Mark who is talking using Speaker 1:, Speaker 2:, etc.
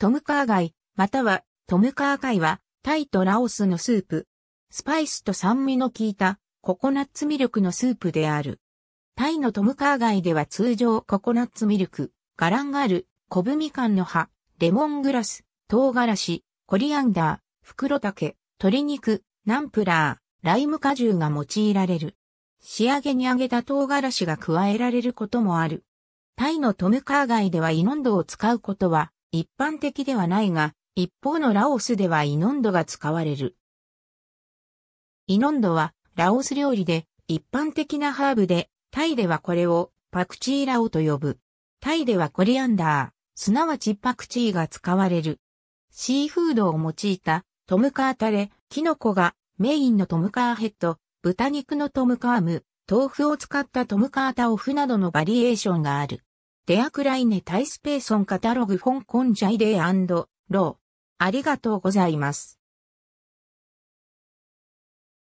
Speaker 1: トムカーガイ、またはトムカーガイは、タイとラオスのスープ。スパイ
Speaker 2: スと酸味の効いたココナッツミルクのスープである。タイのトムカーガイでは通常ココナッツミルク、ガランガル、コブミカンの葉、レモングラス、唐辛子、コリアンダー、袋竹、鶏肉、ナンプラー、ライム果汁が用いられる。仕上げに揚げた唐辛子が加えられることもある。タイのトムカーガイではイノンドを使うことは一般的ではないが、一方のラオスではイノンドが使われる。イノンドはラオス料理で一般的なハーブで、タイではこれをパクチーラオと呼ぶ。タイではコリアンダー、すなわちパクチーが使われる。シーフードを用いたトムカータレ、キノコがメインのトムカーヘッド、豚肉のトムカーム、豆腐を使ったトムカータオフなどのバリエーションがある。デアクライネタイスペーソンカタログフォンコンジャイデー
Speaker 1: ロー。ありがとうございます。